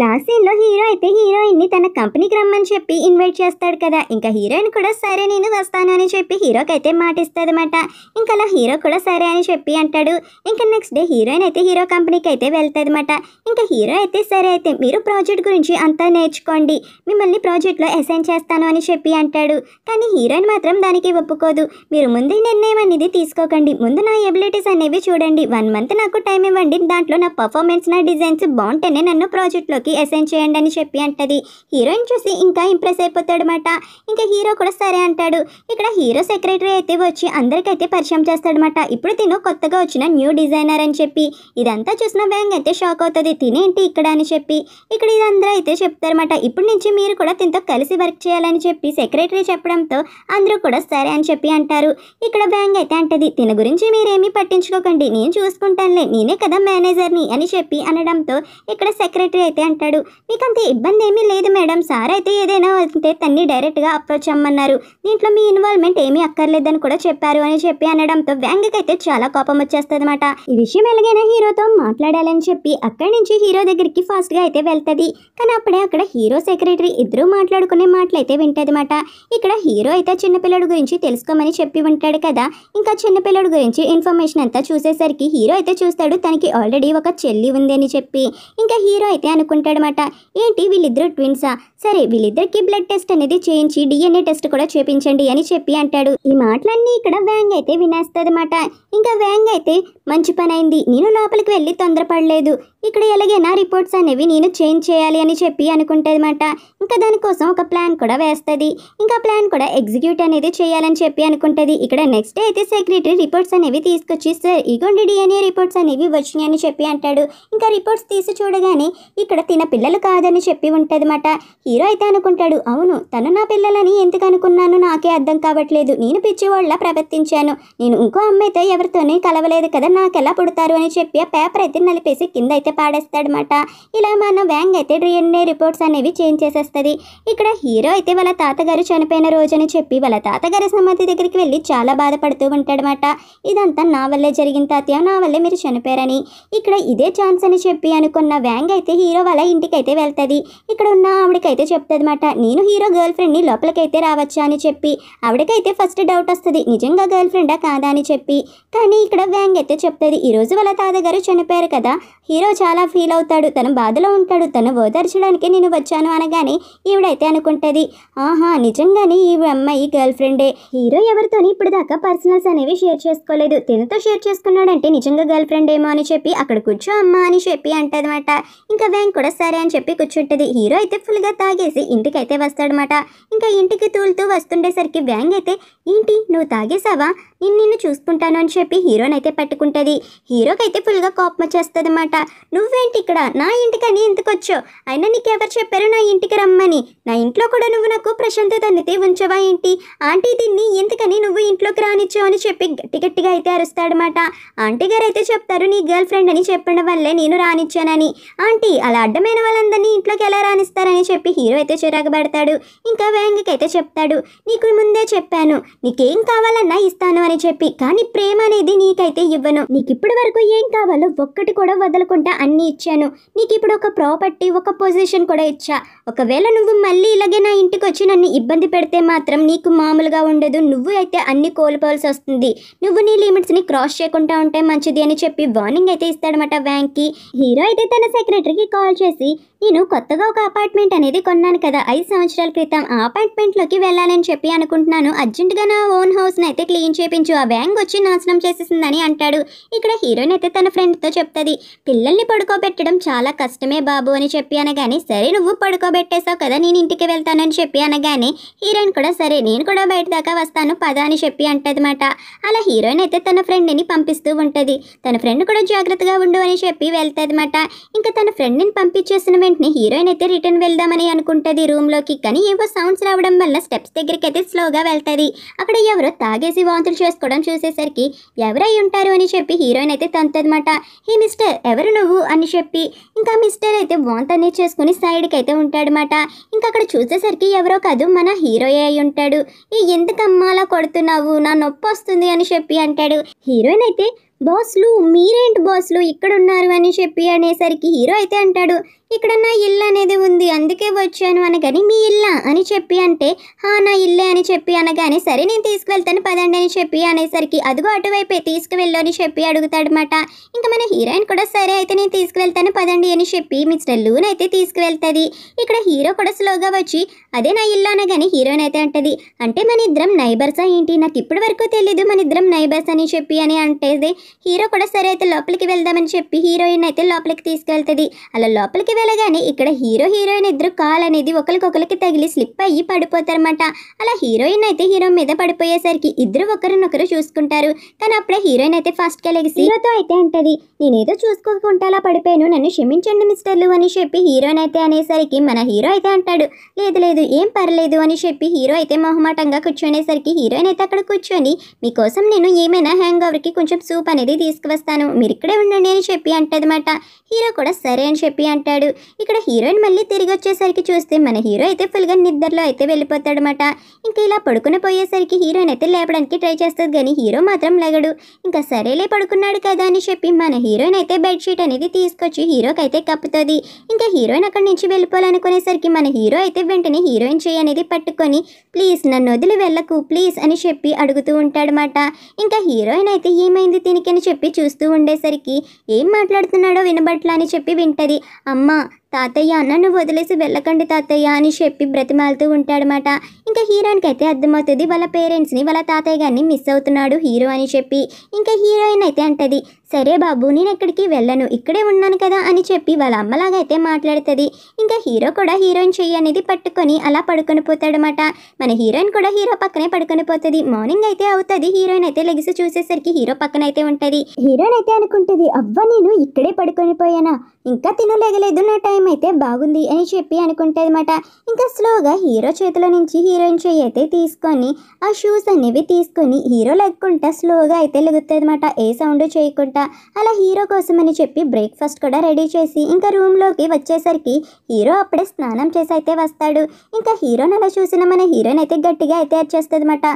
last సీన్లో hero అయితే హీరోయిన్ని తన కంపెనీకి రమ్మని చెప్పి ఇన్వైట్ చేస్తాడు కదా ఇంకా హీరోయిన్ కూడా సరే నేను వస్తాను అని చెప్పి హీరోకి అయితే మాట ఇస్తుందన్నమాట ఇంకా అలా హీరో కూడా సరే అని చెప్పి అంటాడు ఇంకా నెక్స్ట్ డే హీరోయిన్ అయితే హీరో కంపెనీకి అయితే వెళ్తుందన్నమాట ఇంకా హీరో అయితే సరే అయితే మీరు ప్రాజెక్ట్ గురించి అంతా నేర్చుకోండి మిమ్మల్ని ప్రాజెక్ట్లో అసైన్ చేస్తాను అని చెప్పి అంటాడు కానీ హీరోయిన్ మాత్రం దానికి ఒప్పుకోదు మీరు ముందే నిర్ణయం అనేది తీసుకోకండి ముందు నా ఎబిలిటీస్ అనేవి చూడండి వన్ మంత్ నాకు టైం ఇవ్వండి దాంట్లో నా పర్ఫార్మెన్స్ నా డిజైన్స్ బాగుంటేనే నన్ను ప్రాజెక్ట్లో హీరోకి అసైన్ చేయండి అని చెప్పి అంటది హీరోయిన్ చూసి ఇంకా ఇంప్రెస్ అయిపోతాడు అనమాట ఇంకా హీరో కూడా సరే అంటాడు ఇక్కడ హీరో సెక్రటరీ అయితే వచ్చి అందరికైతే పరిచయం చేస్తాడనమాట ఇప్పుడు తిను కొత్తగా వచ్చిన న్యూ డిజైనర్ అని చెప్పి ఇదంతా చూసిన వ్యాంగ్ అయితే షాక్ అవుతుంది తినేంటి ఇక్కడ అని చెప్పి ఇక్కడ ఇదందరూ అయితే చెప్తారనమాట ఇప్పుడు నుంచి మీరు కూడా తినతో కలిసి వర్క్ చేయాలని చెప్పి సెక్రటరీ చెప్పడంతో అందరూ కూడా సరే అని చెప్పి అంటారు ఇక్కడ వ్యాంగ్ అయితే అంటది తిన గురించి మీరేమీ పట్టించుకోకండి నేను చూసుకుంటానులే నేనే కదా మేనేజర్ని అని చెప్పి అనడంతో ఇక్కడ సెక్రటరీ అయితే అంటాడు మీకు అంత ఇబ్బంది ఏమీ లేదు మేడం సార్ అయితే ఏదైనా అంటే తన్ని డైరెక్ట్గా అప్రోచ్ అమ్మన్నారు దీంట్లో మీ ఇన్వాల్వ్మెంట్ ఏమీ అక్కర్లేదని కూడా చెప్పారు అని చెప్పి అనడంతో వ్యాంగకైతే చాలా కోపం అనమాట ఈ విషయం ఎలాగైనా హీరోతో మాట్లాడాలని చెప్పి అక్కడి నుంచి హీరో దగ్గరికి ఫాస్ట్గా అయితే వెళ్తుంది కానీ అప్పుడే అక్కడ హీరో సెక్రటరీ ఇద్దరు మాట్లాడుకునే మాటలు అయితే అనమాట ఇక్కడ హీరో అయితే చిన్నపిల్లడు గురించి తెలుసుకోమని చెప్పి ఉంటాడు కదా ఇంకా చిన్నపిల్లడు గురించి ఇన్ఫర్మేషన్ అంతా చూసేసరికి హీరో అయితే చూస్తాడు తనకి ఆల్రెడీ ఒక చెల్లి ఉంది అని చెప్పి ఇంకా హీరో అయితే అనుకుంటాడు ఉంటాడనమాట ఏంటి వీళ్ళిద్దరు ట్విన్సా సరే వీళ్ళిద్దరికి బ్లడ్ టెస్ట్ అనేది చేయించి డిఎన్ఏ టెస్ట్ కూడా చేపించండి అని చెప్పి అంటాడు ఈ మాటలన్నీ ఇక్కడ వ్యాంగ్ అయితే వినేస్తాదనమాట ఇంకా వ్యాంగ్ అయితే మంచి పని అయింది నేను లోపలికి వెళ్ళి తొందరపడలేదు ఇక్కడ ఎలాగైనా రిపోర్ట్స్ అనేవి నేను చేంజ్ చేయాలి అని చెప్పి అనుకుంటుందన్నమాట ఇంకా దానికోసం ఒక ప్లాన్ కూడా వేస్తుంది ఇంకా ప్లాన్ కూడా ఎగ్జిక్యూట్ అనేది చేయాలని చెప్పి అనుకుంటుంది ఇక్కడ నెక్స్ట్ డే అయితే సెక్రటరీ రిపోర్ట్స్ అనేవి తీసుకొచ్చి సార్ ఇగోండి డిఎన్ఏ రిపోర్ట్స్ అనేవి వచ్చినాయని చెప్పి అంటాడు ఇంకా రిపోర్ట్స్ తీసి చూడగానే ఇక్కడ తిన పిల్లలు కాదని చెప్పి ఉంటుందన్నమాట హీరో అయితే అనుకుంటాడు అవును తను నా పిల్లలని ఎందుకు అనుకున్నాను నాకే అర్థం కావట్లేదు నేను పిచ్చివాళ్ళ ప్రవర్తించాను నేను ఇంకో అమ్మాయితో ఎవరితోనే కలవలేదు కదా నాకెలా పుడతారు అని చెప్పి ఆ పేపర్ అయితే నలిపేసి కింద అయితే పాడేస్తాడనమాట ఇలా మన వ్యాంగ్ అయితే డిఎన్ఏ రిపోర్ట్స్ అనేవి చేంజ్ చేసేస్తుంది ఇక్కడ హీరో అయితే వాళ్ళ తాతగారు చనిపోయిన రోజని చెప్పి వాళ్ళ తాతగారి సమాధి దగ్గరికి వెళ్ళి చాలా బాధపడుతూ ఉంటాడనమాట ఇదంతా నా వల్లే జరిగిన తాతయ్య నా వల్లే మీరు చనిపోయారని ఇక్కడ ఇదే ఛాన్స్ అని చెప్పి అనుకున్న వ్యాంగ్ అయితే హీరో వాళ్ళ ఇంటికైతే వెళ్తుంది ఇక్కడ ఉన్న ఆవిడకైతే చెప్తుందన్నమాట నేను హీరో గర్ల్ ఫ్రెండ్ని లోపలికైతే రావచ్చా అని చెప్పి ఆవిడకైతే ఫస్ట్ డౌట్ వస్తుంది నిజంగా గర్ల్ ఫ్రెండా కాదా అని చెప్పి కానీ ఇక్కడ వ్యాంగ్ అయితే చెప్తుంది ఈ రోజు వాళ్ళ తాతగారు చనిపోయారు కదా హీరో చాలా ఫీల్ అవుతాడు తను బాధలో ఉంటాడు తను ఓదార్చడానికి నేను వచ్చాను అనగానే ఈవిడైతే అనుకుంటుంది ఆహా నిజంగానే ఈ అమ్మాయి గర్ల్ ఫ్రెండే హీరో ఎవరితోని ఇప్పుడు దాకా పర్సనల్స్ అనేవి షేర్ చేసుకోలేదు తనతో షేర్ చేసుకున్నాడంటే నిజంగా గర్ల్ ఫ్రెండ్ ఏమో అని చెప్పి అక్కడ కూర్చో అమ్మ అని చెప్పి అంటదన్నమాట ఇంకా వ్యాంగ్ కూడా సరే అని చెప్పి కూర్చుంటుంది హీరో అయితే ఫుల్గా తాగేసి ఇంటికి అయితే వస్తాడనమాట ఇంకా ఇంటికి తూలుతూ వస్తుండేసరికి వ్యాంగ్ అయితే ఏంటి నువ్వు తాగేసావా నేను నిన్ను చూసుకుంటాను అని చెప్పి హీరోని అయితే పట్టుకుంటుంది హీరోకి అయితే ఫుల్గా కోపం వచ్చేస్తుంది అనమాట నువ్వేంటి ఇక్కడ నా ఇంటికని ఎందుకు వచ్చావు అయినా నీకెవరు చెప్పారు నా ఇంటికి రమ్మని నా ఇంట్లో కూడా నువ్వు నాకు ప్రశాంతత అనేది ఉంచవా ఏంటి ఆంటీ దీన్ని ఎందుకని నువ్వు ఇంట్లోకి రానిచ్చావు అని చెప్పి గట్టి గట్టిగా అయితే అరుస్తాడనమాట ఆంటీ గారు అయితే చెప్తారు నీ గర్ల్ ఫ్రెండ్ అని చెప్పడం వల్లే నేను రానిచ్చానని ఆంటీ అలా అడ్డమైన వాళ్ళందరినీ ఇంట్లోకి ఎలా రాణిస్తారని చెప్పి హీరో అయితే చిరాకు పడతాడు ఇంకా వ్యాంగ్కి అయితే చెప్తాడు నీకు ముందే చెప్పాను నీకేం కావాలన్నా ఇస్తాను అని చెప్పి కానీ ప్రేమ అనేది నీకైతే ఇవ్వను నీకు ఇప్పటి వరకు ఏం కావాలో ఒక్కటి కూడా వదలకుండా అన్నీ ఇచ్చాను నీకు ఇప్పుడు ఒక ప్రాపర్టీ ఒక పొజిషన్ కూడా ఇచ్చా ఒకవేళ నువ్వు మళ్ళీ ఇలాగే నా ఇంటికి వచ్చి నన్ను ఇబ్బంది పెడితే మాత్రం నీకు మామూలుగా ఉండదు నువ్వు అయితే అన్ని కోల్పోవాల్సి వస్తుంది నువ్వు నీ లిమిట్స్ని క్రాస్ చేయకుండా ఉంటే మంచిది అని చెప్పి వార్నింగ్ అయితే ఇస్తాడనమాట వ్యాంక్కి హీరో అయితే తన సెక్రటరీకి కాల్ చేసి నేను కొత్తగా ఒక అపార్ట్మెంట్ అనేది కొన్నాను కదా ఐదు సంవత్సరాల క్రితం ఆ అపార్ట్మెంట్లోకి వెళ్ళాలని చెప్పి అనుకుంటున్నాను అర్జెంటుగా నా ఓన్ హౌస్ని అయితే క్లీన్ చేయించు నుంచి ఆ వ్యాంగ్ వచ్చి నాశనం చేసేసిందని అంటాడు ఇక్కడ హీరోయిన్ అయితే తన ఫ్రెండ్తో చెప్తుంది పిల్లల్ని పడుకోబెట్టడం చాలా కష్టమే బాబు అని చెప్పి అనగానే సరే నువ్వు పడుకోబెట్టేసావు కదా నేను ఇంటికి వెళ్తానని చెప్పి అనగానే హీరోయిన్ కూడా సరే నేను కూడా బయట దాకా వస్తాను పద అని చెప్పి అంటదన్నమాట అలా హీరోయిన్ అయితే తన ఫ్రెండ్ని పంపిస్తూ ఉంటుంది తన ఫ్రెండ్ కూడా జాగ్రత్తగా ఉండు అని చెప్పి వెళ్తాదన్నమాట ఇంకా తన ఫ్రెండ్ని పంపించేసిన వెంటనే హీరోయిన్ అయితే రిటర్న్ వెళ్దామని అనుకుంటుంది రూమ్లోకి కానీ ఏవో సౌండ్స్ రావడం వల్ల స్టెప్స్ దగ్గరికి అయితే స్లోగా వెళ్తుంది అక్కడ ఎవరో తాగేసి వాంతులు చేస్తారు చేసుకోవడం చూసేసరికి ఎవరై ఉంటారు అని చెప్పి హీరోయిన్ అయితే తంతదనమాట హీ మిస్టర్ ఎవరు నువ్వు అని చెప్పి ఇంకా మిస్టర్ అయితే వాంత్ అనేది చేసుకుని సైడ్కి అయితే ఉంటాడనమాట ఇంకా అక్కడ చూసేసరికి ఎవరో కాదు మన హీరోయ్ అయి ఉంటాడు ఈ ఎందుకమ్మా అలా కొడుతున్నావు నా నొప్పి వస్తుంది అని చెప్పి అంటాడు హీరోయిన్ అయితే బాస్లు మీరేంటి బాస్లు ఇక్కడ ఉన్నారు అని చెప్పి అనేసరికి హీరో అయితే అంటాడు ఇక్కడ నా ఇల్లు అనేది ఉంది అందుకే వచ్చాను అనగాని మీ ఇల్లా అని చెప్పి అంటే హా నా ఇల్లే అని చెప్పి అనగానే సరే నేను తీసుకువెళ్తాను పదండి అని చెప్పి అనేసరికి అదిగో అటువైపే తీసుకువెళ్ళు అని చెప్పి అడుగుతాడనమాట ఇంకా మన హీరోయిన్ కూడా సరే అయితే నేను తీసుకువెళ్తాను పదండి అని చెప్పి మిస్టర్ లూన్ అయితే తీసుకువెళ్తుంది ఇక్కడ హీరో కూడా స్లోగా వచ్చి అదే నా ఇల్లు అనగానే హీరోయిన్ అయితే అంటది అంటే మన ఇద్దరం నైబర్సా ఏంటి నాకు ఇప్పటి వరకు తెలీదు మన ఇద్దరం నైబర్స్ అని చెప్పి అని అంటేది హీరో కూడా సరే అయితే లోపలికి వెళ్దామని చెప్పి హీరోయిన్ అయితే లోపలికి తీసుకెళ్తుంది అలా లోపలికి వెళ్ళగానే ఇక్కడ హీరో హీరోయిన్ ఇద్దరు కాల్ అనేది ఒకరికొకరికి తగిలి స్లిప్ అయ్యి పడిపోతారన్నమాట అలా హీరోయిన్ అయితే హీరో మీద పడిపోయేసరికి ఇద్దరు ఒకరినొకరు చూసుకుంటారు కానీ అప్పుడే హీరోయిన్ అయితే ఫాస్ట్గా లెగిసి హీరోతో అయితే అంటది నేనేదో చూసుకోకుండా అలా పడిపోయాను నన్ను క్షమించండి మిస్టర్లు అని చెప్పి హీరోయిన్ అయితే అనేసరికి మన హీరో అయితే అంటాడు లేదు లేదు ఏం పర్లేదు అని చెప్పి హీరో అయితే మొహమాటంగా కూర్చునేసరికి హీరోయిన్ అయితే అక్కడ కూర్చొని మీకోసం నేను ఏమైనా హ్యాంగ్ ఓవర్కి కొంచెం సూప్ అనేది తీసుకువస్తాను మీరు ఇక్కడే ఉండండి అని చెప్పి అంటదన్నమాట హీరో కూడా సరే అని చెప్పి అంటాడు ఇక్కడ హీరోయిన్ మళ్ళీ తిరిగి వచ్చేసరికి చూస్తే మన హీరో అయితే ఫుల్గా నిద్రలో అయితే వెళ్ళిపోతాడనమాట ఇంకా ఇలా పడుకుని పోయేసరికి హీరోయిన్ అయితే లేపడానికి ట్రై చేస్తుంది కానీ హీరో మాత్రం లేగడు ఇంకా సరేలే పడుకున్నాడు కదా అని చెప్పి మన హీరోయిన్ అయితే బెడ్షీట్ అనేది తీసుకొచ్చి హీరోకి అయితే కప్పుతుంది ఇంకా హీరోయిన్ అక్కడి నుంచి వెళ్ళిపోవాలనుకునేసరికి మన హీరో అయితే వెంటనే హీరోయిన్ చేయి అనేది పట్టుకొని ప్లీజ్ నన్ను వదిలి వెళ్ళకు ప్లీజ్ అని చెప్పి అడుగుతూ ఉంటాడనమాట ఇంకా హీరోయిన్ అయితే ఏమైంది దీనికి అని చెప్పి చూస్తూ ఉండేసరికి ఏం మాట్లాడుతున్నాడో వినబట్లా అని చెప్పి వింటది అమ్మ తాతయ్య నన్ను వదిలేసి వెళ్ళకండి తాతయ్య అని చెప్పి బ్రతిమాలుతూ ఉంటాడనమాట ఇంకా హీరోయిన్కి అయితే అర్థమవుతుంది వాళ్ళ పేరెంట్స్ని వాళ్ళ తాతయ్య గారిని మిస్ అవుతున్నాడు హీరో అని చెప్పి ఇంకా హీరోయిన్ అయితే అంటది సరే బాబు నేను ఎక్కడికి వెళ్ళను ఇక్కడే ఉన్నాను కదా అని చెప్పి వాళ్ళ అమ్మలాగా అయితే మాట్లాడుతుంది ఇంకా హీరో కూడా హీరోయిన్ చెయ్యి అనేది పట్టుకొని అలా పడుకొని పోతాడనమాట మన హీరోయిన్ కూడా హీరో పక్కనే పడుకొని పోతుంది మార్నింగ్ అయితే అవుతుంది హీరోయిన్ అయితే లెగిసి చూసేసరికి హీరో పక్కన అయితే ఉంటుంది హీరోయిన్ అయితే అనుకుంటుంది అవ్వ నేను ఇక్కడే పడుకొని పోయానా ఇంకా తినలేగలేదు నా టైం అయితే బాగుంది అని చెప్పి అనుకుంటుంది అనమాట ఇంకా స్లోగా హీరో చేతిలో నుంచి హీరోయిన్ చెయ్యి అయితే తీసుకొని ఆ షూస్ అనేవి తీసుకొని హీరో లెక్కుంటా స్లోగా అయితే లెగుతుంది అనమాట ఏ సౌండ్ చేయకుండా అలా హీరో కోసమని చెప్పి బ్రేక్ఫాస్ట్ కూడా రెడీ చేసి ఇంకా రూమ్లోకి వచ్చేసరికి హీరో అప్పుడే స్నానం చేసి అయితే వస్తాడు ఇంకా హీరోని అలా చూసిన మన హీరోయిన్ అయితే గట్టిగా అయితే అరిచేస్తుంది అనమాట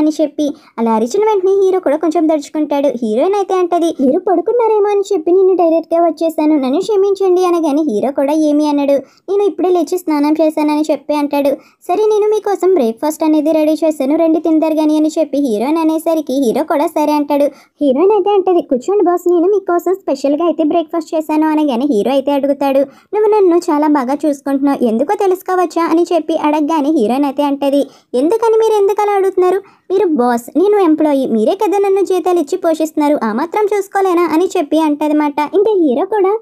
అని చెప్పి అలా అరిచిన వెంటనే హీరో కూడా కొంచెం తడుచుకుంటాడు హీరోయిన్ అయితే అంటది మీరు పడుకున్నారేమో అని చెప్పి నేను డైరెక్ట్గా వచ్చేసాను నన్ను క్షమించండి అనగానే హీరో కూడా ఏమి అన్నాడు నేను ఇప్పుడే లేచి స్నానం చేశానని చెప్పి అంటాడు సరే నేను మీకోసం బ్రేక్ఫాస్ట్ అనేది రెడీ చేశాను రెండు తిందరు కానీ అని చెప్పి హీరోయిన్ అనేసరికి హీరో కూడా సరే అంటాడు హీరోయిన్ అయితే అంటది కూర్చో చూడండి బాస్ నేను మీకోసం స్పెషల్గా అయితే బ్రేక్ఫాస్ట్ చేశాను అనగానే హీరో అయితే అడుగుతాడు నువ్వు నన్ను చాలా బాగా చూసుకుంటున్నావు ఎందుకో తెలుసుకోవచ్చా అని చెప్పి అడగగానే హీరోయిన్ అయితే అంటది ఎందుకని మీరు ఎందుకు అలా అడుగుతున్నారు మీరు బాస్ నేను ఎంప్లాయీ మీరే కదా నన్ను జీతాలు ఇచ్చి పోషిస్తున్నారు ఆ మాత్రం చూసుకోలేనా అని చెప్పి అంటదన్నమాట ఇంకా హీరో కూడా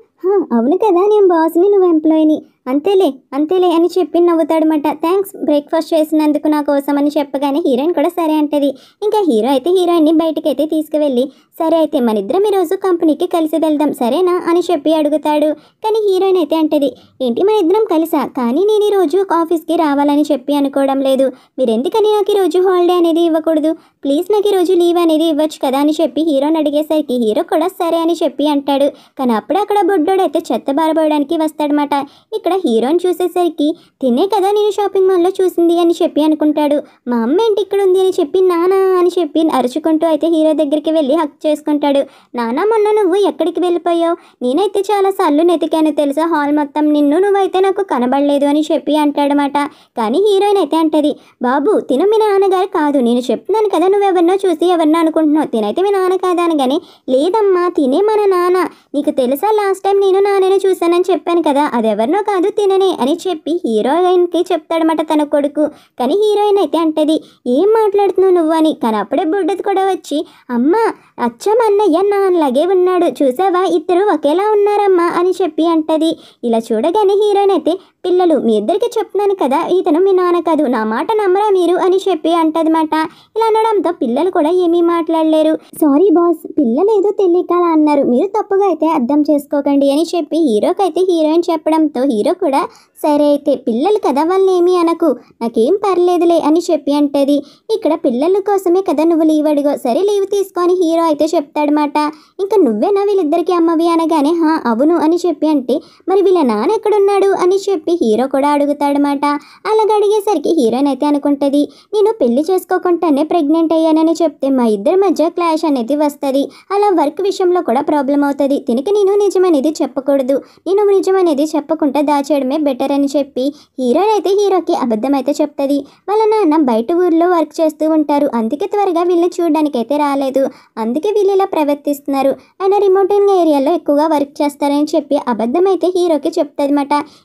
అవును కదా నేను బాస్ని నువ్వు ఎంప్లాయీని అంతేలే అంతేలే అని చెప్పి నవ్వుతాడమాట థ్యాంక్స్ బ్రేక్ఫాస్ట్ చేసినందుకు నా కోసం అని చెప్పగానే హీరోయిన్ కూడా సరే అంటది ఇంకా హీరో అయితే హీరోయిన్ని బయటకైతే తీసుకువెళ్ళి సరే అయితే మనిద్దరం ఈరోజు కంపెనీకి కలిసి వెళ్దాం సరేనా అని చెప్పి అడుగుతాడు కానీ హీరోయిన్ అయితే అంటది ఏంటి మన ఇద్దరం కలిసా కానీ నేను ఈరోజు ఒక ఆఫీస్కి రావాలని చెప్పి అనుకోవడం లేదు మీరెందుకని నాకు ఈరోజు హాలిడే అనేది ఇవ్వకూడదు ప్లీజ్ నాకు ఈరోజు లీవ్ అనేది ఇవ్వచ్చు కదా అని చెప్పి హీరోని అడిగేసరికి హీరో కూడా సరే అని చెప్పి అంటాడు కానీ అప్పుడక్కడ అక్కడ బొడ్డోడైతే చెత్త బారబోయడానికి వస్తాడమాట ఇక్కడ అక్కడ హీరోని చూసేసరికి తినే కదా నేను షాపింగ్ మాల్లో చూసింది అని చెప్పి అనుకుంటాడు మా అమ్మ ఏంటి ఇక్కడ ఉంది అని చెప్పి నానా అని చెప్పి అరుచుకుంటూ అయితే హీరో దగ్గరికి వెళ్ళి హక్ చేసుకుంటాడు నానా మొన్న నువ్వు ఎక్కడికి వెళ్ళిపోయావు నేనైతే చాలాసార్లు నెతికాను తెలుసా హాల్ మొత్తం నిన్ను నువ్వైతే నాకు కనబడలేదు అని చెప్పి అంటాడనమాట కానీ హీరోయిన్ అయితే అంటది బాబు తిను మీ నాన్నగారు కాదు నేను చెప్తున్నాను కదా నువ్వెవరినో చూసి ఎవరినో అనుకుంటున్నావు తినైతే మీ నాన్న కాదా అనగానే లేదమ్మా తినే మన నాన్న నీకు తెలుసా లాస్ట్ టైం నేను నాన్నని చూశానని చెప్పాను కదా అది ఎవరినో కాదు కాదు తిననే అని చెప్పి హీరోయిన్కి చెప్తాడమాట తన కొడుకు కానీ హీరోయిన్ అయితే అంటది ఏం మాట్లాడుతున్నావు నువ్వు అని కానీ అప్పుడే బుడ్డది కూడా వచ్చి అమ్మ అచ్చమన్నయ్య నాన్నలాగే ఉన్నాడు చూసావా ఇద్దరు ఒకేలా ఉన్నారమ్మా అని చెప్పి అంటది ఇలా చూడగానే హీరోయిన్ అయితే పిల్లలు మీ ఇద్దరికి చెప్తున్నాను కదా ఇతను మీ నాన్న కాదు నా మాట నమ్మరా మీరు అని చెప్పి అంటదన్నమాట ఇలా అనడంతో పిల్లలు కూడా ఏమీ మాట్లాడలేరు సారీ బాస్ పిల్లలేదో తెలియక అలా అన్నారు మీరు తప్పుగా అయితే అర్థం చేసుకోకండి అని చెప్పి హీరోకైతే హీరోయిన్ చెప్పడంతో హీరో కూడా సరే అయితే పిల్లలు కదా వాళ్ళని ఏమీ అనకు నాకేం పర్లేదులే అని చెప్పి అంటది ఇక్కడ పిల్లల కోసమే కదా నువ్వు లీవ్ అడిగో సరే లీవ్ తీసుకొని హీరో అయితే చెప్తాడనమాట ఇంకా నువ్వేనా వీళ్ళిద్దరికి అమ్మవి అనగానే హా అవును అని చెప్పి అంటే మరి వీళ్ళ నాన్న ఎక్కడున్నాడు అని చెప్పి అని హీరో కూడా అడుగుతాడనమాట అలాగ అడిగేసరికి హీరోయిన్ అయితే అనుకుంటుంది నేను పెళ్లి చేసుకోకుండానే ప్రెగ్నెంట్ అయ్యానని చెప్తే మా ఇద్దరి మధ్య క్లాష్ అనేది వస్తుంది అలా వర్క్ విషయంలో కూడా ప్రాబ్లం అవుతుంది తినక నేను నిజం అనేది చెప్పకూడదు నేను నిజం అనేది చెప్పకుండా దాచేయడమే బెటర్ అని చెప్పి హీరోయిన్ అయితే హీరోకి అబద్ధం అయితే చెప్తుంది వాళ్ళ నాన్న బయట ఊర్లో వర్క్ చేస్తూ ఉంటారు అందుకే త్వరగా వీళ్ళని చూడడానికి అయితే రాలేదు అందుకే వీళ్ళు ఇలా ప్రవర్తిస్తున్నారు ఆయన రిమోటింగ్ ఏరియాలో ఎక్కువగా వర్క్ చేస్తారని చెప్పి అబద్ధం అయితే హీరోకి చెప్తుంది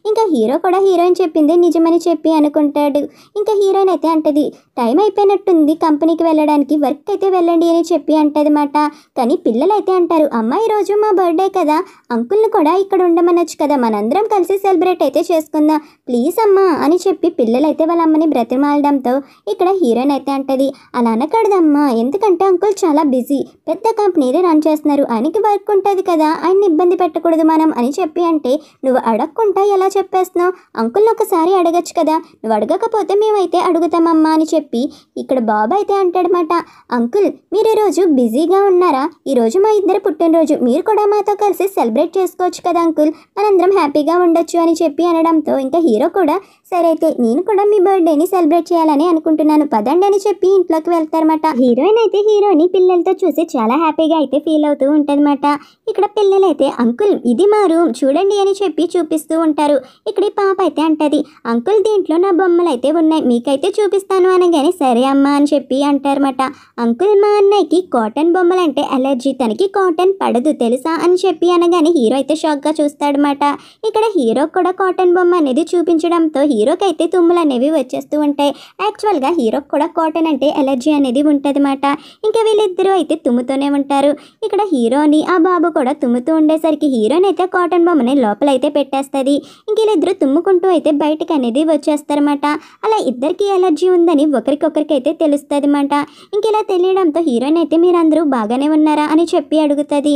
ఇంకా హీరో కూడా హీరోయిన్ చెప్పింది నిజమని చెప్పి అనుకుంటాడు ఇంకా హీరోయిన్ అయితే అంటది టైం అయిపోయినట్టుంది కంపెనీకి వెళ్ళడానికి వర్క్ అయితే వెళ్ళండి అని చెప్పి మాట కానీ పిల్లలు అయితే అంటారు అమ్మ రోజు మా బర్త్డే కదా అంకుల్ని కూడా ఇక్కడ ఉండమనొచ్చు కదా మనందరం కలిసి సెలబ్రేట్ అయితే చేసుకుందాం ప్లీజ్ అమ్మా అని చెప్పి పిల్లలైతే వాళ్ళ అమ్మని బ్రతిమాలడంతో ఇక్కడ హీరోయిన్ అయితే అంటది అలా అనకడదమ్మా ఎందుకంటే అంకుల్ చాలా బిజీ పెద్ద కంపెనీలో రన్ చేస్తున్నారు ఆయనకి వర్క్ ఉంటుంది కదా ఆయన్ని ఇబ్బంది పెట్టకూడదు మనం అని చెప్పి అంటే నువ్వు అడగకుండా ఎలా చెప్పేస్తున్నావు అంకుల్ని ఒకసారి అడగచ్చు కదా నువ్వు అడగకపోతే మేమైతే అడుగుతామమ్మా అని చెప్పి ఇక్కడ బాబు అయితే అంటాడమాట అంకుల్ మీరు ఈరోజు బిజీగా ఉన్నారా ఈరోజు మా ఇద్దరు పుట్టినరోజు మీరు కూడా మాతో కలిసి సెలబ్రేట్ చేసుకోవచ్చు కదా అంకుల్ మనందరం హ్యాపీగా ఉండొచ్చు అని చెప్పి అనడంతో ఇంకా హీరో కూడా సరే అయితే నేను కూడా మీ బర్త్డేని సెలబ్రేట్ చేయాలని అనుకుంటున్నాను పదండి అని చెప్పి ఇంట్లోకి వెళ్తారన్నమాట హీరోయిన్ అయితే హీరోని పిల్లలతో చూసి చాలా హ్యాపీగా అయితే ఫీల్ అవుతూ ఉంటుందన్నమాట ఇక్కడ పిల్లలైతే అంకుల్ ఇది మా రూమ్ చూడండి అని చెప్పి చూపిస్తూ ఉంటారు ఇక్కడ మరి పాప అయితే అంటది అంకుల్ దీంట్లో నా బొమ్మలు అయితే ఉన్నాయి మీకైతే చూపిస్తాను అనగానే సరే అమ్మా అని చెప్పి అంటారన్నమాట అంకుల్ మా అన్నయ్యకి కాటన్ బొమ్మలు అంటే అలర్జీ తనకి కాటన్ పడదు తెలుసా అని చెప్పి అనగానే హీరో అయితే షాక్గా చూస్తాడనమాట ఇక్కడ హీరో కూడా కాటన్ బొమ్మ అనేది చూపించడంతో హీరోకి అయితే తుమ్ములు అనేవి వచ్చేస్తూ ఉంటాయి యాక్చువల్గా హీరోకి కూడా కాటన్ అంటే ఎలర్జీ అనేది ఉంటుందన్నమాట ఇంకా వీళ్ళిద్దరూ అయితే తుమ్ముతూనే ఉంటారు ఇక్కడ హీరోని ఆ బాబు కూడా తుమ్ముతూ ఉండేసరికి హీరోని అయితే కాటన్ బొమ్మని లోపలైతే పెట్టేస్తుంది ఇంక వీళ్ళిద్దరూ తుమ్ముకుంటూ అయితే బయటకు అనేది వచ్చేస్తారన్నమాట అలా ఇద్దరికి ఎలర్జీ ఉందని ఒకరికొకరికి అయితే తెలుస్తుంది అనమాట ఇంకెలా తెలియడంతో హీరోయిన్ అయితే మీరందరూ బాగానే ఉన్నారా అని చెప్పి అడుగుతుంది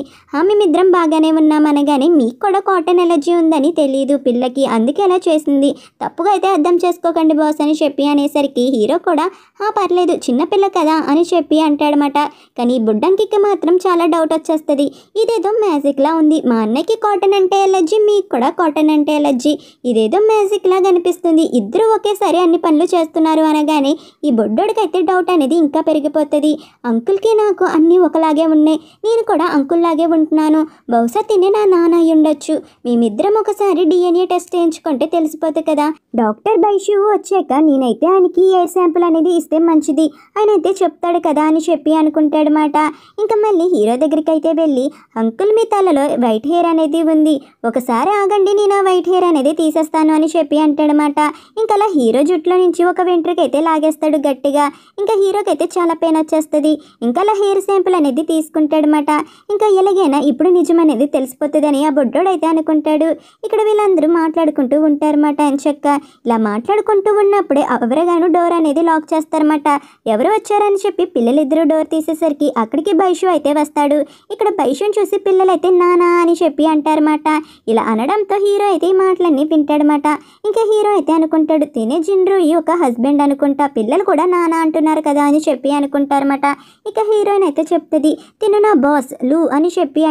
మేమిద్దరం బాగానే ఉన్నాం అనగానే మీకు కూడా కాటన్ ఎలర్జీ ఉందని తెలియదు పిల్లకి అందుకే ఎలా చేసింది తప్పుగా అయితే అర్థం చేసుకోకండి బాస్ అని చెప్పి అనేసరికి హీరో కూడా ఆ పర్లేదు చిన్నపిల్ల కదా అని చెప్పి అంటాడనమాట కానీ బుడ్డంకి మాత్రం చాలా డౌట్ వచ్చేస్తుంది ఇదేదో మ్యాజిక్లా ఉంది మా అన్నయ్యకి కాటన్ అంటే ఎలర్జీ మీకు కూడా కాటన్ అంటే ఎలర్జీ ఇదేదో మ్యాజిక్ లాగా అనిపిస్తుంది ఇద్దరు ఒకేసారి అన్ని పనులు చేస్తున్నారు అనగానే ఈ బొడ్డోడికైతే డౌట్ అనేది ఇంకా పెరిగిపోతుంది అంకుల్కి నాకు అన్నీ ఒకలాగే ఉన్నాయి నేను కూడా అంకుల్ లాగే ఉంటున్నాను బహుశా తినే నా నాన్న ఉండొచ్చు మేమిద్దరం ఒకసారి డిఎన్ఏ టెస్ట్ చేయించుకుంటే తెలిసిపోతుంది కదా డాక్టర్ బైషు వచ్చాక నేనైతే ఆయనకి ఏ శాంపుల్ అనేది ఇస్తే మంచిది ఆయన అయితే చెప్తాడు కదా అని చెప్పి అనుకుంటాడనమాట ఇంకా మళ్ళీ హీరో దగ్గరికి అయితే వెళ్ళి అంకుల్ మీ తలలో వైట్ హెయిర్ అనేది ఉంది ఒకసారి ఆగండి నేను వైట్ హెయిర్ అనేది తీసే చేస్తాను అని చెప్పి అంటాడనమాట ఇంకా అలా హీరో జుట్లో నుంచి ఒక వెంట్రుకి అయితే లాగేస్తాడు గట్టిగా ఇంకా హీరోకి అయితే చాలా పెయిన్ వచ్చేస్తుంది ఇంకా అలా హెయిర్ శాంపుల్ అనేది తీసుకుంటాడనమాట ఇంకా ఎలాగైనా ఇప్పుడు నిజం అనేది తెలిసిపోతుందని ఆ బొడ్డోడు అయితే అనుకుంటాడు ఇక్కడ వీళ్ళందరూ మాట్లాడుకుంటూ ఉంటారన్నమాట అని చెక్క ఇలా మాట్లాడుకుంటూ ఉన్నప్పుడే ఎవరిగాను డోర్ అనేది లాక్ చేస్తారన్నమాట ఎవరు వచ్చారని చెప్పి పిల్లలిద్దరూ డోర్ తీసేసరికి అక్కడికి బైషు అయితే వస్తాడు ఇక్కడ బైషుని చూసి పిల్లలైతే నానా అని చెప్పి అంటారన్నమాట ఇలా అనడంతో హీరో అయితే ఈ మాటలన్నీ వింటాడు అనుకుంటాడనమాట ఇంకా హీరో అయితే అనుకుంటాడు తినే జిండ్రు ఈ ఒక హస్బెండ్ అనుకుంటా పిల్లలు కూడా నానా అంటున్నారు కదా అని చెప్పి అనుకుంటారన్నమాట ఇక హీరోయిన్ అయితే చెప్తుంది తిను నా బాస్ లు అని చెప్పి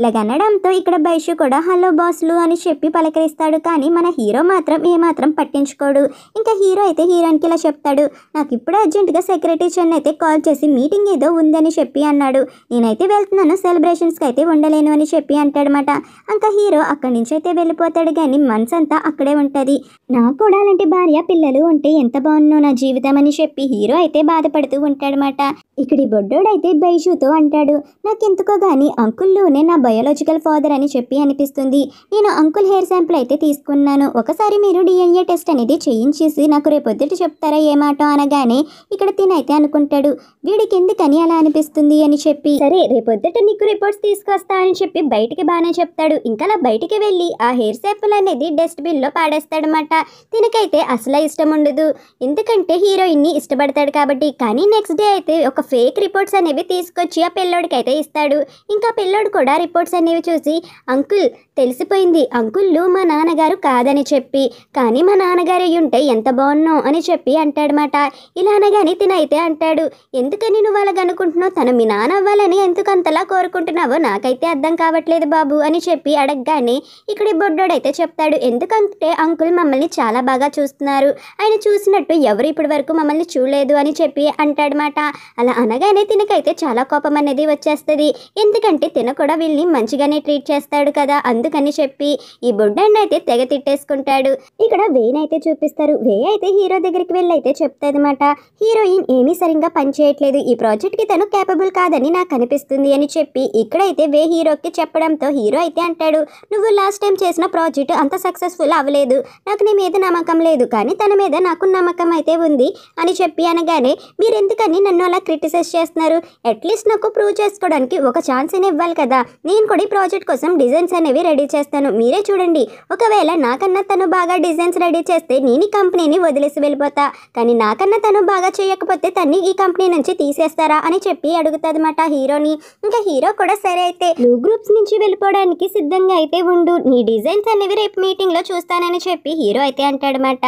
ఇలాగ అనడంతో ఇక్కడ బైషు కూడా హలో బాస్ లు అని చెప్పి పలకరిస్తాడు కానీ మన హీరో మాత్రం ఏమాత్రం పట్టించుకోడు ఇంకా హీరో అయితే హీరోయిన్కి ఇలా చెప్తాడు నాకు ఇప్పుడు అర్జెంటుగా సెక్రటరీ చెన్ను అయితే కాల్ చేసి మీటింగ్ ఏదో ఉందని చెప్పి అన్నాడు నేనైతే వెళ్తున్నాను సెలబ్రేషన్స్కి అయితే ఉండలేను అని చెప్పి అనమాట ఇంకా హీరో అక్కడి నుంచి అయితే వెళ్ళిపోతాడు కానీ మన మనసంతా అక్కడే ఉంటుంది నా అలాంటి భార్య పిల్లలు ఉంటే ఎంత బాగున్నో నా జీవితం అని చెప్పి హీరో అయితే బాధపడుతూ ఉంటాడనమాట ఇక్కడి బొడ్డోడైతే బైషుతో అంటాడు నాకెందుకో కానీ అంకుల్లోనే నా బయోలాజికల్ ఫాదర్ అని చెప్పి అనిపిస్తుంది నేను అంకుల్ హెయిర్ శాంపుల్ అయితే తీసుకున్నాను ఒకసారి మీరు డిఎన్ఏ టెస్ట్ అనేది చేయించేసి నాకు రేపొద్దుట చెప్తారా ఏమాటో అనగానే ఇక్కడ తినైతే అనుకుంటాడు వీడికి ఎందుకని అలా అనిపిస్తుంది అని చెప్పి సరే రేపొద్దుట నీకు రిపోర్ట్స్ తీసుకొస్తా అని చెప్పి బయటికి బాగానే చెప్తాడు ఇంకా నా బయటికి వెళ్ళి ఆ హెయిర్ శాంపుల్ అనేది డస్ట్బిన్లో పాడేస్తాడనమాట తినకైతే అసలే ఇష్టం ఉండదు ఎందుకంటే హీరోయిన్ని ఇష్టపడతాడు కాబట్టి కానీ నెక్స్ట్ డే అయితే ఒక ఫేక్ రిపోర్ట్స్ అనేవి తీసుకొచ్చి ఆ పిల్లోడికి అయితే ఇస్తాడు ఇంకా పిల్లోడు కూడా రిపోర్ట్స్ అనేవి చూసి అంకుల్ తెలిసిపోయింది అంకుల్లు మా నాన్నగారు కాదని చెప్పి కానీ మా నాన్నగారు ఉంటే ఎంత బాగున్నావు అని చెప్పి అంటాడమాట ఇలా అనగానే తినైతే అంటాడు ఎందుకని నువ్వు అలాగనుకుంటున్నావు తను మీ నాన్న అవ్వాలని ఎందుకు అంతలా కోరుకుంటున్నావో నాకైతే అర్థం కావట్లేదు బాబు అని చెప్పి అడగగానే ఇక్కడ బొడ్డోడైతే చెప్తాడు ఎందుకంటే అంకుల్ మమ్మల్ని చాలా బాగా చూస్తున్నారు ఆయన చూసినట్టు ఎవరు ఇప్పటి వరకు మమ్మల్ని చూడలేదు అని చెప్పి అంటాడమాట అలా అనగానే తినకైతే చాలా కోపం అనేది వచ్చేస్తుంది ఎందుకంటే తిన కూడా వీళ్ళని మంచిగానే ట్రీట్ చేస్తాడు కదా అందుకు ఎందుకని చెప్పి ఈ బుడ్డన్న అయితే తెగ తిట్టేసుకుంటాడు ఇక్కడ వేనైతే చూపిస్తారు వే అయితే హీరో దగ్గరికి వెళ్ళైతే అనమాట హీరోయిన్ ఏమీ సరిగ్గా పనిచేయట్లేదు ఈ ప్రాజెక్ట్కి తను క్యాపబుల్ కాదని నాకు అనిపిస్తుంది అని చెప్పి ఇక్కడైతే వే హీరోకి చెప్పడంతో హీరో అయితే అంటాడు నువ్వు లాస్ట్ టైం చేసిన ప్రాజెక్ట్ అంత సక్సెస్ఫుల్ అవ్వలేదు నాకు నీ మీద నమ్మకం లేదు కానీ తన మీద నాకు నమ్మకం అయితే ఉంది అని చెప్పి అనగానే మీరెందుకని నన్ను అలా క్రిటిసైజ్ చేస్తున్నారు అట్లీస్ట్ నాకు ప్రూవ్ చేసుకోవడానికి ఒక ఛాన్స్ అని ఇవ్వాలి కదా నేను కూడా ఈ ప్రాజెక్ట్ కోసం డిజైన్స్ అనేవి రెడీ రెడీ చేస్తాను మీరే చూడండి ఒకవేళ నాకన్నా తను బాగా డిజైన్స్ రెడీ చేస్తే నేను ఈ కంపెనీని వదిలేసి వెళ్ళిపోతా కానీ నాకన్నా తను బాగా చేయకపోతే తన్ని ఈ కంపెనీ నుంచి తీసేస్తారా అని చెప్పి అడుగుతుందన్నమాట హీరోని ఇంకా హీరో కూడా సరే అయితే బ్లూ గ్రూప్స్ నుంచి వెళ్ళిపోవడానికి సిద్ధంగా అయితే ఉండు నీ డిజైన్స్ అనేవి రేపు మీటింగ్ లో చూస్తానని చెప్పి హీరో అయితే అంటాడనమాట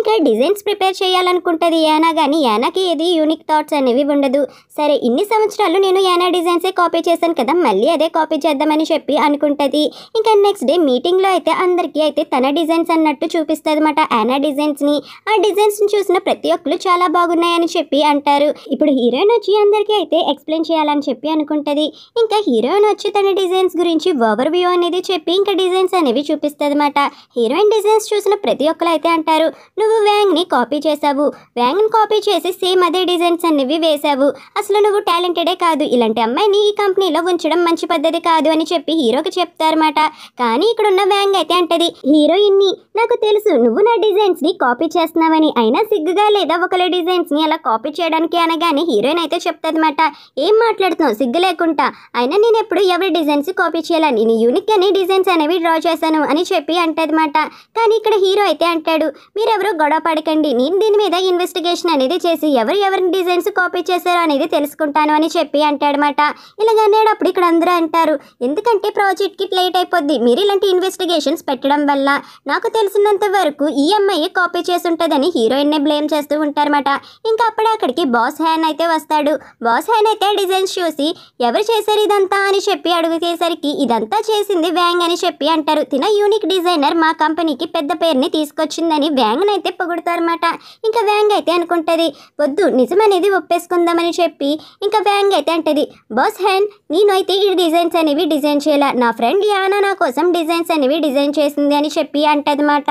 ఇంకా డిజైన్స్ ప్రిపేర్ చేయాలనుకుంటది యానా కానీ యానాకి ఏది యూనిక్ థాట్స్ అనేవి ఉండదు సరే ఇన్ని సంవత్సరాలు నేను యానా డిజైన్సే కాపీ చేశాను కదా మళ్ళీ అదే కాపీ చేద్దామని చెప్పి అనుకుంటది ఇంకా దెన్ నెక్స్ట్ డే మీటింగ్లో అయితే అందరికీ అయితే తన డిజైన్స్ అన్నట్టు చూపిస్తుంది అనమాట యానా డిజైన్స్ని ఆ డిజైన్స్ని చూసిన ప్రతి ఒక్కరు చాలా బాగున్నాయని చెప్పి అంటారు ఇప్పుడు హీరోయిన్ వచ్చి అందరికీ అయితే ఎక్స్ప్లెయిన్ చేయాలని చెప్పి అనుకుంటుంది ఇంకా హీరోయిన్ వచ్చి తన డిజైన్స్ గురించి ఓవర్ వ్యూ అనేది చెప్పి ఇంకా డిజైన్స్ అనేవి చూపిస్తుంది అనమాట హీరోయిన్ డిజైన్స్ చూసిన ప్రతి ఒక్కరు అయితే అంటారు నువ్వు వ్యాంగ్ని కాపీ చేసావు వ్యాంగ్ని కాపీ చేసి సేమ్ అదే డిజైన్స్ అనేవి వేసావు అసలు నువ్వు టాలెంటెడే కాదు ఇలాంటి అమ్మాయిని ఈ కంపెనీలో ఉంచడం మంచి పద్ధతి కాదు అని చెప్పి హీరోకి చెప్తారన్నమాట కానీ ఇక్కడున్న వ్యాంగ్ అయితే అంటది హీరోయిన్ని నాకు తెలుసు నువ్వు నా డిజైన్స్ ని కాపీ చేస్తున్నావని అయినా సిగ్గుగా లేదా ఒకళ్ళ ని అలా కాపీ చేయడానికి అనగానే హీరోయిన్ అయితే చెప్తుంది అనమాట ఏం మాట్లాడుతున్నావు సిగ్గు లేకుండా అయినా నేను ఎప్పుడు ఎవరి డిజైన్స్ కాపీ చేయాలని నేను యూనిక్ అని డిజైన్స్ అనేవి డ్రా చేశాను అని చెప్పి అంటదన్నమాట కానీ ఇక్కడ హీరో అయితే అంటాడు మీరెవరు గొడవ పడకండి నేను దీని మీద ఇన్వెస్టిగేషన్ అనేది చేసి ఎవరు ఎవరిని డిజైన్స్ కాపీ చేశారో అనేది తెలుసుకుంటాను అని చెప్పి అంటాడనమాట ఇలా అనేటప్పుడు ఇక్కడ అందరూ అంటారు ఎందుకంటే ప్రాజెక్ట్కి లేట్ అయిపోద్ది మీరు ఇలాంటి ఇన్వెస్టిగేషన్స్ పెట్టడం వల్ల నాకు తెలిసినంత వరకు ఈ అమ్మాయి కాపీ హీరోయిన్ హీరోయిన్నే బ్లేమ్ చేస్తూ ఉంటారన్నమాట ఇంకా అప్పుడే అక్కడికి బాస్ హ్యాన్ అయితే వస్తాడు బాస్ హ్యాన్ అయితే డిజైన్స్ చూసి ఎవరు చేశారు ఇదంతా అని చెప్పి అడిగేసరికి ఇదంతా చేసింది వ్యాంగ్ అని చెప్పి అంటారు తిన యూనిక్ డిజైనర్ మా కంపెనీకి పెద్ద పేరుని తీసుకొచ్చిందని వ్యాంగ్ని అయితే పొగుడతారన్నమాట ఇంకా వ్యాంగ్ అయితే అనుకుంటుంది వద్దు నిజమనేది ఒప్పేసుకుందామని చెప్పి ఇంకా వ్యాంగ్ అయితే అంటది బాస్ హ్యాన్ నేనైతే ఈ డిజైన్స్ అనేవి డిజైన్ చేయాల నా ఫ్రెండ్ యానా నా కోసం డిజైన్స్ అనేవి డిజైన్ చేసింది అని చెప్పి అంటది అనమాట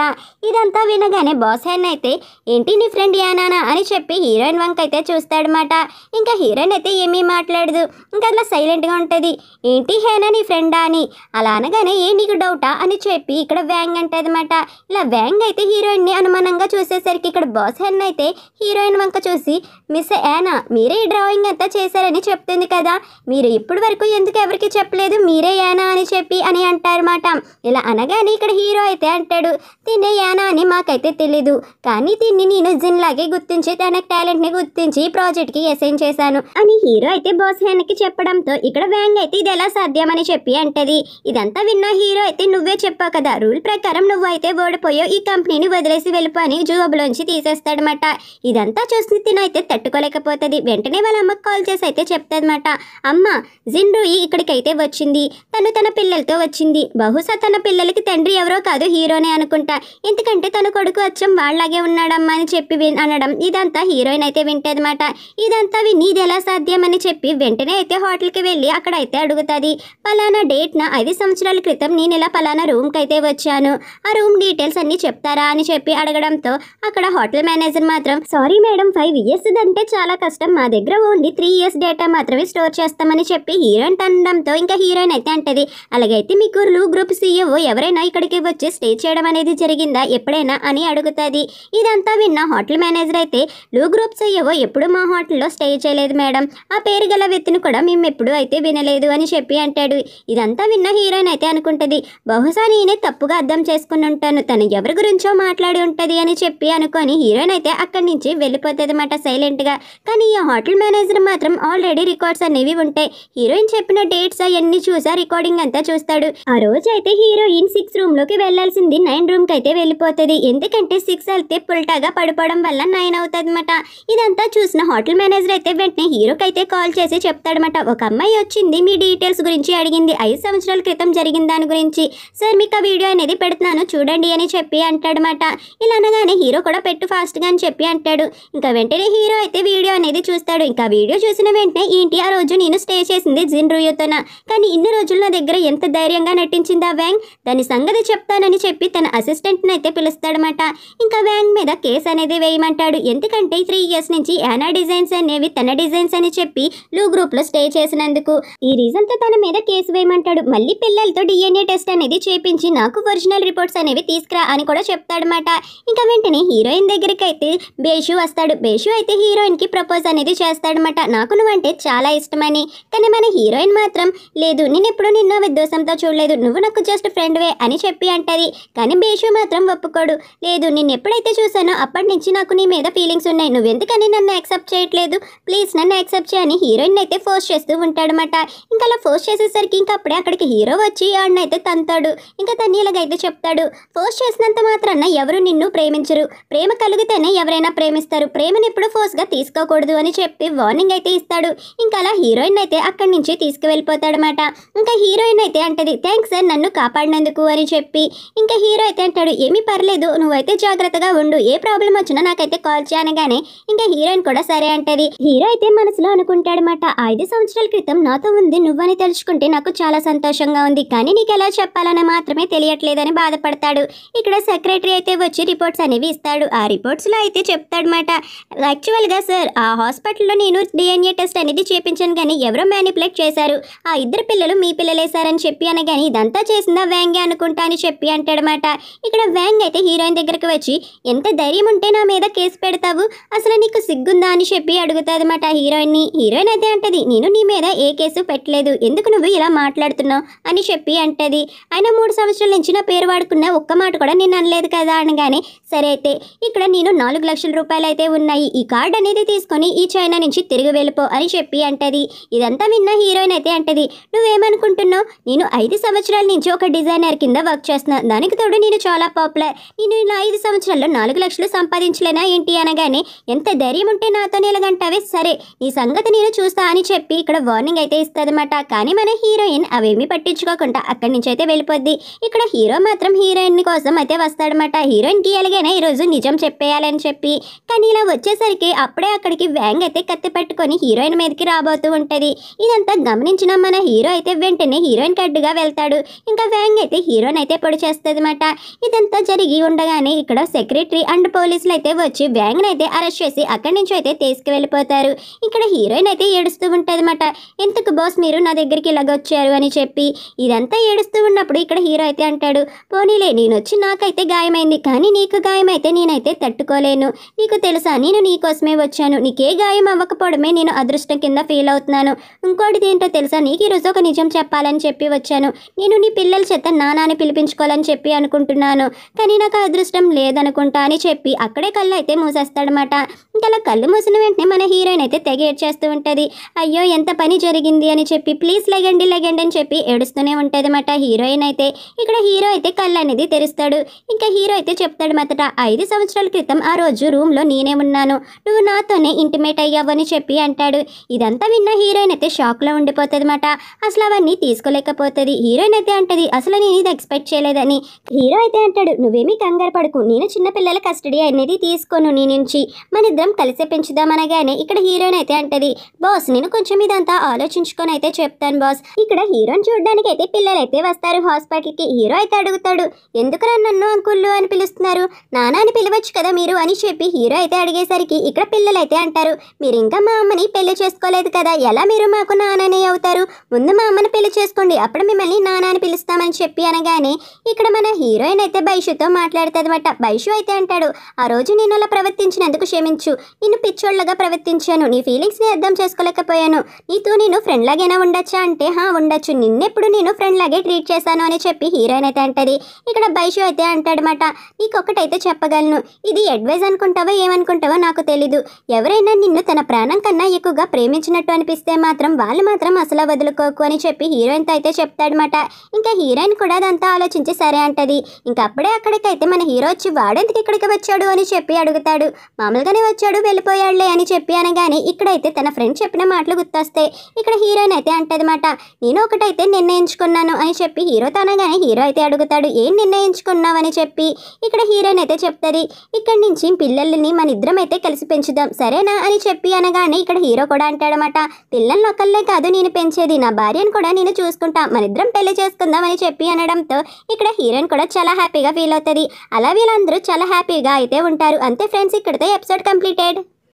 ఇదంతా వినగానే బాస్ హెన్ అయితే ఏంటి నీ ఫ్రెండ్ యానానా అని చెప్పి హీరోయిన్ వంక అయితే చూస్తాడనమాట ఇంకా హీరోయిన్ అయితే ఏమీ మాట్లాడదు ఇంకా అట్లా సైలెంట్గా ఉంటుంది ఏంటి హేనా నీ ఫ్రెండా అని అలా అనగానే ఏ నీకు డౌటా అని చెప్పి ఇక్కడ వ్యాంగ్ అనమాట ఇలా వ్యాంగ్ అయితే హీరోయిన్ని అనుమానంగా చూసేసరికి ఇక్కడ బాస్ హెన్ అయితే హీరోయిన్ వంక చూసి మిస్ యానా మీరే ఈ డ్రాయింగ్ అంతా చేశారని చెప్తుంది కదా మీరు ఇప్పటి వరకు ఎందుకు ఎవరికి చెప్పలేదు మీరే యానా అని చెప్పి అని అంటారన్నమాట ఇలా అనగానే ఇక్కడ హీరో అయితే అంటాడు యానా అని మాకైతే తెలీదు కానీ తిని నేను జిన్లాగే గుర్తించి తన టాలెంట్ ని గుర్తించి ప్రాజెక్ట్ కి అసైన్ చేశాను అని హీరో అయితే బాస్ హ్యాన్కి చెప్పడంతో ఇక్కడ వ్యాంగ్ అయితే ఇది ఎలా సాధ్యమని చెప్పి అంటది ఇదంతా విన్న హీరో అయితే నువ్వే చెప్పావు కదా రూల్ ప్రకారం నువ్వైతే ఓడిపోయో ఈ కంపెనీని వదిలేసి వెళ్ళిపోని అని లోంచి తీసేస్తాడనమాట ఇదంతా చూసి తినైతే తట్టుకోలేకపోతుంది వెంటనే వాళ్ళ అమ్మకు కాల్ చేసి అయితే చెప్తాదనమాట అమ్మ జిన్ జిన్రూయి ఇక్కడికైతే వచ్చింది తను తన పిల్లలతో వచ్చింది బహుశా తన పిల్లలకి తండ్రి ఎవరో కాదు హీరోనే అనుకుంటా అనుకుంట ఎందుకంటే తన కొడుకు వచ్చాం వాళ్ళలాగే ఉన్నాడమ్మా అని చెప్పి అనడం ఇదంతా హీరోయిన్ అయితే అనమాట ఇదంతా విని ఇది ఎలా సాధ్యం అని చెప్పి వెంటనే అయితే హోటల్కి వెళ్ళి అక్కడైతే అడుగుతుంది పలానా డేట్న ఐదు సంవత్సరాల క్రితం నేను ఇలా పలానా రూమ్కి అయితే వచ్చాను ఆ రూమ్ డీటెయిల్స్ అన్నీ చెప్తారా అని చెప్పి అడగడంతో అక్కడ హోటల్ మేనేజర్ మాత్రం సారీ మేడం ఫైవ్ ఇయర్స్ అంటే చాలా కష్టం మా దగ్గర ఓన్లీ త్రీ ఇయర్స్ డేటా మాత్రమే స్టోర్ చేస్తామని చెప్పి హీరోయిన్ తనడంతో ఇంకా హీరోయిన్ అయితే అంటది అలాగైతే మీకు లూ గ్రూప్ సీఈఓ ఎవరైనా ఇక్కడికి వచ్చి స్టే చేయడం అనేది ఇది జరిగిందా ఎప్పుడైనా అని అడుగుతుంది ఇదంతా విన్న హోటల్ మేనేజర్ అయితే లూ గ్రూప్స్ అయ్యేవో ఎప్పుడు మా హోటల్లో స్టే చేయలేదు మేడం ఆ పేరు గల వ్యక్తిని కూడా మేము ఎప్పుడూ అయితే వినలేదు అని చెప్పి అంటాడు ఇదంతా విన్న హీరోయిన్ అయితే అనుకుంటుంది బహుశా నేనే తప్పుగా అర్థం చేసుకుని ఉంటాను తను ఎవరి గురించో మాట్లాడి ఉంటుంది అని చెప్పి అనుకొని హీరోయిన్ అయితే అక్కడి నుంచి వెళ్ళిపోతుంది అనమాట సైలెంట్గా కానీ ఈ హోటల్ మేనేజర్ మాత్రం ఆల్రెడీ రికార్డ్స్ అనేవి ఉంటాయి హీరోయిన్ చెప్పిన డేట్స్ అవన్నీ చూసా రికార్డింగ్ అంతా చూస్తాడు ఆ రోజు అయితే హీరోయిన్ సిక్స్ రూమ్లోకి వెళ్లాల్సింది నైన్ రూమ్ రూమ్కి అయితే వెళ్ళిపోతుంది ఎందుకంటే సిక్స్ వెళ్తే పుల్టాగా పడిపోవడం వల్ల నైన్ అనమాట ఇదంతా చూసిన హోటల్ మేనేజర్ అయితే వెంటనే హీరోకి అయితే కాల్ చేసి చెప్తాడనమాట ఒక అమ్మాయి వచ్చింది మీ డీటెయిల్స్ గురించి అడిగింది ఐదు సంవత్సరాల క్రితం జరిగిన దాని గురించి సార్ మీకు ఆ వీడియో అనేది పెడుతున్నాను చూడండి అని చెప్పి అంటాడనమాట ఇలా అనగానే హీరో కూడా పెట్టు ఫాస్ట్గా అని చెప్పి అంటాడు ఇంకా వెంటనే హీరో అయితే వీడియో అనేది చూస్తాడు ఇంకా వీడియో చూసిన వెంటనే ఏంటి ఆ రోజు నేను స్టే చేసింది జిన్ రూయోతోన కానీ ఇన్ని రోజులు నా దగ్గర ఎంత ధైర్యంగా నటించింది ఆ వ్యాంగ్ దాని సంగతి చెప్తానని చెప్పి తన అసిస్టెంట్ అయితే పిలుస్తాడనమాట ఇంకా వ్యాన్ మీద కేసు అనేది వేయమంటాడు ఎందుకంటే త్రీ ఇయర్స్ నుంచి యానా డిజైన్స్ అనేవి తన డిజైన్స్ అని చెప్పి లూ గ్రూప్ లో స్టే చేసినందుకు ఈ తో తన మీద కేసు వేయమంటాడు మళ్ళీ పిల్లలతో డిఎన్ఏ టెస్ట్ అనేది చేపించి నాకు ఒరిజినల్ రిపోర్ట్స్ అనేవి తీసుకురా అని కూడా చెప్తాడనమాట ఇంకా వెంటనే హీరోయిన్ దగ్గరికి అయితే బేషు వస్తాడు బేషు అయితే హీరోయిన్ కి ప్రపోజ్ అనేది చేస్తాడనమాట నాకు నువ్వంటే చాలా ఇష్టమని కానీ మన హీరోయిన్ మాత్రం లేదు నేను ఎప్పుడు నిన్నో విద్వేషంతో చూడలేదు నువ్వు నాకు జస్ట్ ఫ్రెండ్వే అని చెప్పి అంటది కానీ శేషు మాత్రం ఒప్పుకోడు లేదు నేను ఎప్పుడైతే చూసానో అప్పటి నుంచి నాకు నీ మీద ఫీలింగ్స్ ఉన్నాయి నువ్వెందుకని నన్ను యాక్సెప్ట్ చేయట్లేదు ప్లీజ్ నన్ను యాక్సెప్ట్ చేయని హీరోయిన్ అయితే ఫోర్స్ చేస్తూ ఉంటాడనమాట ఇంకా అలా ఫోర్స్ చేసేసరికి ఇంకా అప్పుడే అక్కడికి హీరో వచ్చి అయితే తంతాడు ఇంకా తన్ని ఇలాగైతే చెప్తాడు ఫోర్స్ చేసినంత మాత్రాన ఎవరు నిన్ను ప్రేమించరు ప్రేమ కలిగితేనే ఎవరైనా ప్రేమిస్తారు ప్రేమను ఎప్పుడు ఫోర్స్గా తీసుకోకూడదు అని చెప్పి వార్నింగ్ అయితే ఇస్తాడు ఇంకా అలా హీరోయిన్ అయితే అక్కడి నుంచి తీసుకువెళ్ళిపోతాడనమాట ఇంకా హీరోయిన్ అయితే అంటది థ్యాంక్స్ సార్ నన్ను కాపాడినందుకు అని చెప్పి ఇంకా హీరో అయితే అంటాడు ఏమీ పర్లేదు నువ్వైతే జాగ్రత్తగా ఉండు ఏ ప్రాబ్లం వచ్చినా నాకైతే కాల్ చేయనగానే ఇంకా హీరోయిన్ కూడా సరే అంటది హీరో అయితే మనసులో అనుకుంటాడనమాట ఐదు సంవత్సరాల క్రితం నాతో ఉంది నువ్వని తెలుసుకుంటే నాకు చాలా సంతోషంగా ఉంది కానీ నీకు ఎలా చెప్పాలని మాత్రమే తెలియట్లేదని బాధపడతాడు ఇక్కడ సెక్రటరీ అయితే వచ్చి రిపోర్ట్స్ అనేవి ఇస్తాడు ఆ రిపోర్ట్స్లో అయితే చెప్తాడనమాట యాక్చువల్గా సార్ ఆ హాస్పిటల్లో నేను డిఎన్ఏ టెస్ట్ అనేది చేపించాను కానీ ఎవరో మ్యానిపులేట్ చేశారు ఆ ఇద్దరు పిల్లలు మీ పిల్లలేశారని చెప్పి అనగాని ఇదంతా చేసిందా వ్యాంగ్య అనుకుంటా అని చెప్పి అంటాడనమాట ఇక్కడ వ్యాంగ్ అయితే హీరోయిన్ దగ్గరకు వచ్చి ఎంత ధైర్యం ఉంటే నా మీద కేసు పెడతావు అసలు నీకు సిగ్గుందా అని చెప్పి అనమాట హీరోయిన్ని హీరోయిన్ అయితే అంటది నేను నీ మీద ఏ కేసు పెట్టలేదు ఎందుకు నువ్వు ఇలా మాట్లాడుతున్నావు అని చెప్పి అంటది ఆయన మూడు సంవత్సరాల నుంచి నా పేరు వాడుకున్న ఒక్క మాట కూడా నేను అనలేదు కదా అనగానే సరే అయితే ఇక్కడ నేను నాలుగు లక్షల రూపాయలు అయితే ఉన్నాయి ఈ కార్డు అనేది తీసుకొని ఈ చైనా నుంచి తిరిగి వెళ్ళిపో అని చెప్పి అంటది ఇదంతా విన్న హీరోయిన్ అయితే అంటది నువ్వేమనుకుంటున్నావు నేను ఐదు సంవత్సరాల నుంచి ఒక డిజైనర్ కింద వర్క్ చేస్తున్నా దానికి తోడు నేను చాలా పాపులర్ నేను నా ఐదు సంవత్సరాల్లో నాలుగు లక్షలు సంపాదించలేనా ఏంటి అనగానే ఎంత ధైర్యం ఉంటే నాతో నిలగంటావే సరే నీ సంగతి నేను చూస్తా అని చెప్పి ఇక్కడ వార్నింగ్ అయితే ఇస్తుందన్నమాట కానీ మన హీరోయిన్ అవేమీ పట్టించుకోకుండా అక్కడి నుంచి అయితే వెళ్ళిపోద్ది ఇక్కడ హీరో మాత్రం హీరోయిన్ కోసం అయితే వస్తాడనమాట కి ఎలాగైనా ఈరోజు నిజం చెప్పేయాలని చెప్పి కానీ ఇలా వచ్చేసరికి అప్పుడే అక్కడికి వ్యాంగ్ అయితే కత్తి పట్టుకొని హీరోయిన్ మీదకి రాబోతూ ఉంటుంది ఇదంతా గమనించిన మన హీరో అయితే వెంటనే హీరోయిన్ కడ్డుగా వెళ్తాడు ఇంకా వ్యాంగ్ అయితే హీరోయిన్ అయితే పొడి చేస్తుంది అనమాట ఇదంతా జరిగి ఉండగానే ఇక్కడ సెక్రటరీ అండ్ పోలీసులు అయితే వచ్చి బ్యాంగ్ని అయితే అరెస్ట్ చేసి అక్కడి నుంచి అయితే తీసుకువెళ్ళిపోతారు ఇక్కడ హీరోయిన్ అయితే ఏడుస్తూ ఉంటుంది అన్నమాట ఎందుకు బాస్ మీరు నా దగ్గరికి ఇలాగ వచ్చారు అని చెప్పి ఇదంతా ఏడుస్తూ ఉన్నప్పుడు ఇక్కడ హీరో అయితే అంటాడు పోనీలే నేను వచ్చి నాకైతే గాయమైంది కానీ నీకు గాయమైతే నేనైతే తట్టుకోలేను నీకు తెలుసా నేను నీకోసమే వచ్చాను నీకే గాయం అవ్వకపోవడమే నేను అదృష్టం కింద ఫీల్ అవుతున్నాను ఇంకోటి ఏంటో తెలుసా నీకు ఈరోజు ఒక నిజం చెప్పాలని చెప్పి వచ్చాను నేను నీ పిల్లల చేత నానాని పిలిపించుకోవాలని చెప్పి అనుకుంటున్నాను అనుకున్నాను కానీ నాకు అదృష్టం లేదనుకుంటా అని చెప్పి అక్కడే కళ్ళు అయితే మూసేస్తాడనమాట ఇంకా కళ్ళు మూసిన వెంటనే మన హీరోయిన్ అయితే తెగ ఏడ్చేస్తూ ఉంటుంది అయ్యో ఎంత పని జరిగింది అని చెప్పి ప్లీజ్ లెగండి లెగండి అని చెప్పి ఏడుస్తూనే ఉంటుంది అన్నమాట హీరోయిన్ అయితే ఇక్కడ హీరో అయితే కళ్ళు అనేది తెరుస్తాడు ఇంకా హీరో అయితే చెప్తాడు మొదట ఐదు సంవత్సరాల క్రితం ఆ రోజు రూమ్లో నేనే ఉన్నాను నువ్వు నాతోనే ఇంటిమేట్ అయ్యావని చెప్పి అంటాడు ఇదంతా విన్న హీరోయిన్ అయితే షాక్లో ఉండిపోతుంది అసలు అవన్నీ తీసుకోలేకపోతుంది హీరోయిన్ అయితే అంటది అసలు నేను ఇది ఎక్స్పెక్ట్ చేయలేదని హీరో అయితే అంటాడు నువ్వేమీ కంగారు పడుకు నేను చిన్నపిల్లల కస్టడీ అనేది తీసుకోను నీ నుంచి మనిద్దరం కలిసే పెంచుదామనగానే ఇక్కడ హీరోయిన్ అయితే అంటది బాస్ నేను కొంచెం ఇదంతా ఆలోచించుకొని అయితే చెప్తాను బాస్ ఇక్కడ హీరోయిన్ చూడడానికి అయితే పిల్లలైతే వస్తారు హాస్పిటల్కి హీరో అయితే అడుగుతాడు ఎందుకురా నన్ను అంకుళ్ళు అని పిలుస్తున్నారు నానా అని పిలవచ్చు కదా మీరు అని చెప్పి హీరో అయితే అడిగేసరికి ఇక్కడ పిల్లలైతే అంటారు మీరు ఇంకా మా అమ్మని పెళ్లి చేసుకోలేదు కదా ఎలా మీరు మాకు నాననే అవుతారు ముందు మా అమ్మని పెళ్లి చేసుకోండి అప్పుడు మిమ్మల్ని నానా అని పిలుస్తామని చెప్పి అనగానే ఇక్కడ మన హీరో నారాయణ అయితే బైషుతో మాట్లాడతాదన్నమాట బైషు అయితే అంటాడు ఆ రోజు నేను అలా ప్రవర్తించినందుకు క్షమించు నిన్ను పిచ్చోళ్ళగా ప్రవర్తించాను నీ ఫీలింగ్స్ని అర్థం చేసుకోలేకపోయాను నీతో నేను ఫ్రెండ్ లాగైనా ఉండొచ్చా అంటే హా ఉండొచ్చు నిన్నెప్పుడు నేను ఫ్రెండ్ లాగే ట్రీట్ చేశాను అని చెప్పి హీరోయిన్ అయితే అంటది ఇక్కడ బైషు అయితే అంటాడనమాట నీకు ఒకటైతే చెప్పగలను ఇది అడ్వైజ్ అనుకుంటావో ఏమనుకుంటావో నాకు తెలీదు ఎవరైనా నిన్ను తన ప్రాణం కన్నా ఎక్కువగా ప్రేమించినట్టు అనిపిస్తే మాత్రం వాళ్ళు మాత్రం అసలు వదులుకోకు అని చెప్పి హీరోయిన్తో అయితే అనమాట ఇంకా హీరోయిన్ కూడా అదంతా ఆలోచించి సరే అంటది అప్పుడే అక్కడికైతే మన హీరో వచ్చి వాడెందుకు ఇక్కడికి వచ్చాడు అని చెప్పి అడుగుతాడు మామూలుగానే వచ్చాడు వెళ్ళిపోయాడులే అని చెప్పి అనగానే ఇక్కడైతే తన ఫ్రెండ్ చెప్పిన మాటలు గుర్తొస్తే ఇక్కడ హీరోయిన్ అయితే అంటదమాట నేను ఒకటైతే నిర్ణయించుకున్నాను అని చెప్పి హీరో తనగానే హీరో అయితే అడుగుతాడు ఏం నిర్ణయించుకున్నావు అని చెప్పి ఇక్కడ హీరోయిన్ అయితే చెప్తుంది ఇక్కడి నుంచి పిల్లల్ని మన ఇద్దరం అయితే కలిసి పెంచుదాం సరేనా అని చెప్పి అనగానే ఇక్కడ హీరో కూడా అంటాడనమాట పిల్లల్ని ఒకళ్ళే కాదు నేను పెంచేది నా భార్యను కూడా నేను చూసుకుంటా మన ఇద్దరం పెళ్లి చేసుకుందాం అని చెప్పి అనడంతో ఇక్కడ హీరోయిన్ కూడా చాలా చాలా హ్యాపీగా ఫీల్ అవుతుంది అలా వీళ్ళందరూ చాలా హ్యాపీగా అయితే ఉంటారు అంతే ఫ్రెండ్స్ ఇక్కడితో ఎపిసోడ్ కంప్లీటెడ్